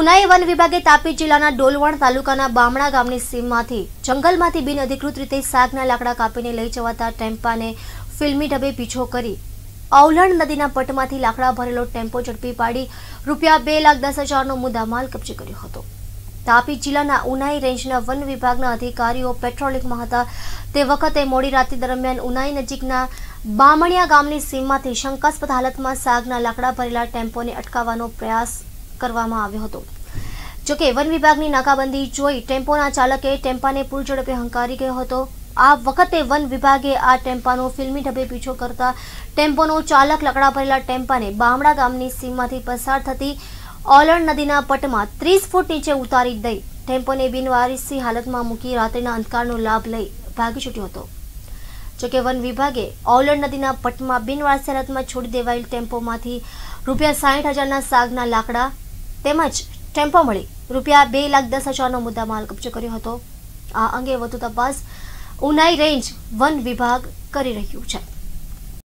Unai one વિભાગે તાપી જિલ્લાના ડોલવણ તાલુકાના બામણા ગામની સીમમાંથી જંગલમાંથી બિન અધિકૃત રીતે સાગના લાકડા કાપીને લઈ જવાતા ટેમ્પાને ફિલ્મી ઢબે પીછો કરી અવલણ નદીના પટમાંથી લાકડા ભરેલો ટેમ્પો ઝડપી પાડી રૂપિયા બે લાખ દસ હજારનો મુદ્દામાલ કબજે કર્યો હતો તાપી જિલ્લાના ઉનાઈ રેન્જના વન વિભાગના અધિકારીઓ પેટ્રોલિંગમાં હતા તે વખતે મોડી રાત્રિ દરમિયાન ઉનાઈ નજીકના બામણિયા ગામની સીમમાંથી શંકાસ્પદ હાલતમાં સાગના લાકડા ભરેલા ટેમ્પોને અટકાવવાનો પ્રયાસ કરવામાં આવ્યો હતો જોકે વન વિભાગની નાકાબંધી જોઈ ટેમ્પોના ચાલકે ટેમ્પાને પૂર ઝડપે હંકારી ગયો હતો આ વખતે વન વિભાગે આ ટેમ્પાનો ફિલ્મી ઢબે પીછો કરતા ટેમ્પોનો ચાલક લકડા ભરેલા ટેમ્પાને બામડા ગામની સીમમાંથી પસાર થતી ઓલણ નદીના પટમાં ત્રીસ ફૂટ નીચે ઉતારી દઈ ટેમ્પોને બિનવારસી હાલતમાં મૂકી રાત્રિના અંધકારનો લાભ લઈ ભાગી છૂટ્યો હતો જોકે વન વિભાગે ઓલણ નદીના પટમાં બિનવારસી હાલતમાં છોડી દેવાયેલ ટેમ્પોમાંથી રૂપિયા સાઠ હજારના સાગના લાકડા તેમજ ટેમ્પો મળી રૂપિયા બે લાખ દસ હજારનો મુદ્દામાલ કબજે કર્યો હતો આ અંગે વધુ તપાસ ઉનાઈ રેન્જ વન વિભાગ કરી રહ્યું છે